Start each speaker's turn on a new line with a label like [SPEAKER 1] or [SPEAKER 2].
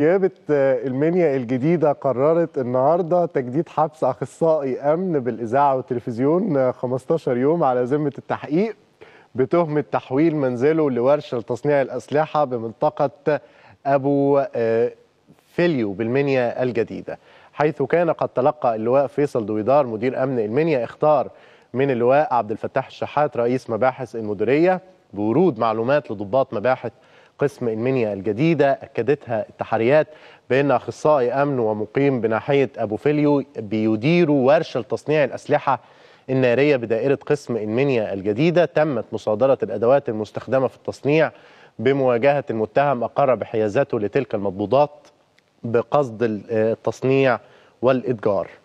[SPEAKER 1] نيابة آه، المنيا الجديدة قررت النهاردة تجديد حبس أخصائي أمن بالإذاعة والتلفزيون 15 آه، يوم على ذمة التحقيق بتهمة تحويل منزله لورشة لتصنيع الأسلحة بمنطقة أبو آه، فيليو بالمنيا الجديدة حيث كان قد تلقى اللواء فيصل دويدار مدير أمن المنيا اختار من اللواء عبد الفتاح الشحات رئيس مباحث المديرية بورود معلومات لضباط مباحث قسم المنيا الجديدة أكدتها التحريات بأن أخصائي أمن ومقيم بناحية أبو فيليو بيديروا ورشة لتصنيع الأسلحة النارية بدائرة قسم المنيا الجديدة تمت مصادرة الأدوات المستخدمة في التصنيع بمواجهة المتهم أقر بحيازاته لتلك المضبوطات بقصد آه، التصنيع والإتجار